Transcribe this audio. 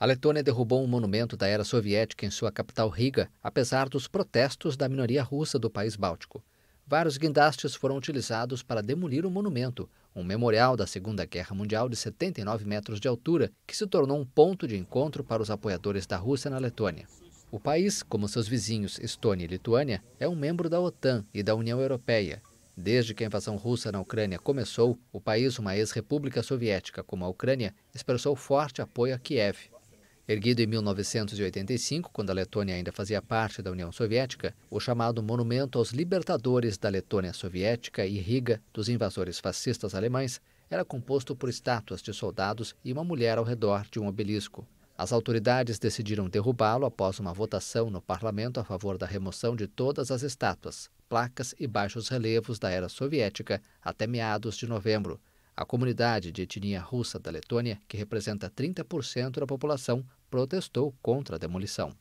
A Letônia derrubou um monumento da era soviética em sua capital Riga, apesar dos protestos da minoria russa do país báltico. Vários guindastes foram utilizados para demolir o monumento, um memorial da Segunda Guerra Mundial de 79 metros de altura, que se tornou um ponto de encontro para os apoiadores da Rússia na Letônia. O país, como seus vizinhos Estônia e Lituânia, é um membro da OTAN e da União Europeia. Desde que a invasão russa na Ucrânia começou, o país, uma ex-república soviética como a Ucrânia, expressou forte apoio a Kiev. Erguido em 1985, quando a Letônia ainda fazia parte da União Soviética, o chamado Monumento aos Libertadores da Letônia Soviética e Riga dos invasores fascistas alemães era composto por estátuas de soldados e uma mulher ao redor de um obelisco. As autoridades decidiram derrubá-lo após uma votação no parlamento a favor da remoção de todas as estátuas, placas e baixos relevos da era soviética até meados de novembro. A comunidade de etnia russa da Letônia, que representa 30% da população, protestou contra a demolição